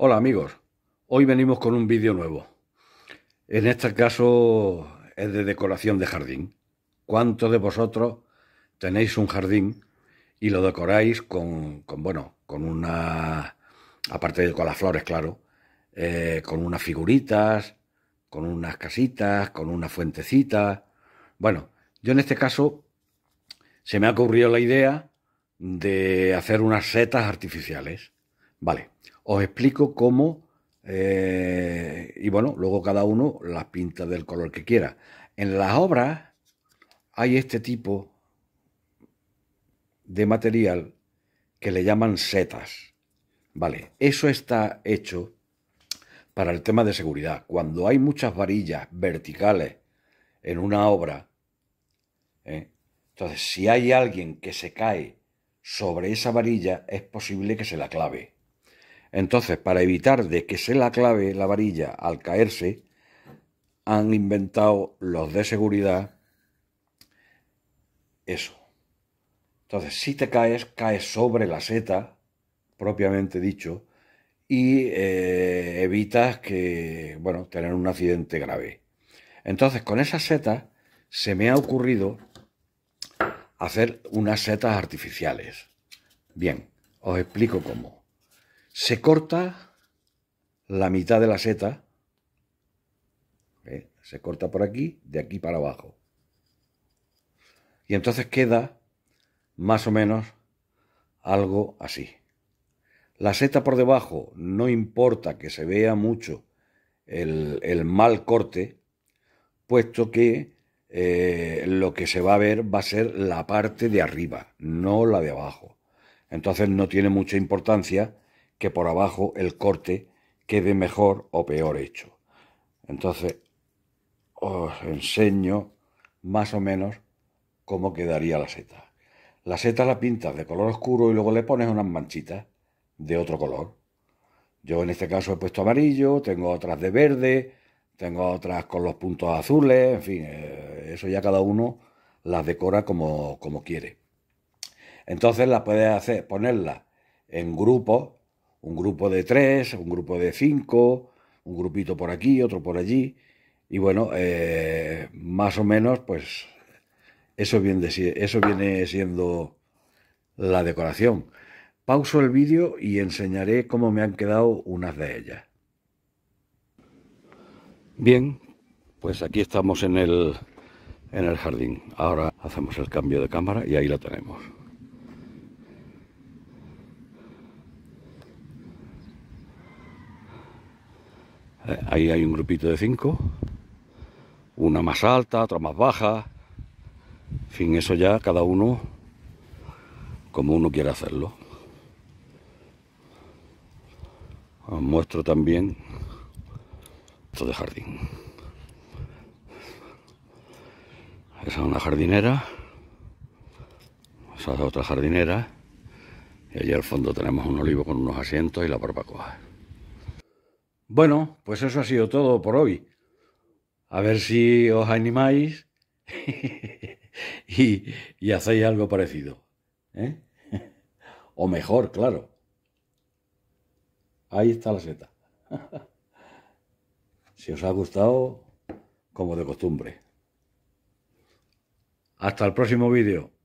Hola amigos, hoy venimos con un vídeo nuevo. En este caso es de decoración de jardín. ¿Cuántos de vosotros tenéis un jardín y lo decoráis con, con bueno, con una, aparte de con las flores, claro, eh, con unas figuritas, con unas casitas, con una fuentecita? Bueno, yo en este caso se me ha ocurrido la idea de hacer unas setas artificiales. Vale, os explico cómo... Eh, y bueno, luego cada uno las pinta del color que quiera. En las obras hay este tipo de material que le llaman setas. Vale, eso está hecho para el tema de seguridad. Cuando hay muchas varillas verticales en una obra, ¿eh? entonces si hay alguien que se cae sobre esa varilla, es posible que se la clave. Entonces, para evitar de que se la clave la varilla al caerse, han inventado los de seguridad eso. Entonces, si te caes, caes sobre la seta, propiamente dicho, y eh, evitas que, bueno, tener un accidente grave. Entonces, con esa setas se me ha ocurrido hacer unas setas artificiales. Bien, os explico cómo se corta la mitad de la seta, ¿eh? se corta por aquí, de aquí para abajo. Y entonces queda más o menos algo así. La seta por debajo no importa que se vea mucho el, mal corte, puesto que eh, lo que se va a ver va a ser la parte de arriba, no la de abajo. Entonces no tiene mucha importancia que por abajo el corte quede mejor o peor hecho. Entonces, os enseño más o menos cómo quedaría la seta. La seta la pintas de color oscuro y luego le pones unas manchitas de otro color. Yo en este caso he puesto amarillo, tengo otras de verde, tengo otras con los puntos azules, en fin, eh, eso ya cada uno las decora como, quiere. Entonces las puedes hacer, ponerlas en grupos, un grupo de tres, un grupo de cinco, un grupito por aquí, otro por allí. Y bueno, eh, más o menos, pues eso viene, eso viene siendo la decoración. Pauso el vídeo y enseñaré cómo me han quedado unas de ellas. Bien, pues aquí estamos en el, en el jardín. Ahora hacemos el cambio de cámara y ahí la tenemos. Eh, ahí hay un grupito de cinco, una más alta, otra más baja. En fin, eso ya cada uno como uno quiera hacerlo. Os muestro también esto de jardín. Esa es una jardinera, esa es otra jardinera, y allí al fondo tenemos un olivo con unos asientos y la barbacoa. Bueno, pues eso ha sido todo por hoy. A ver si os animáis y, hacéis algo parecido. ¿eh? o mejor, claro. Ahí está la seta. si os ha gustado, como de costumbre. Hasta el próximo vídeo.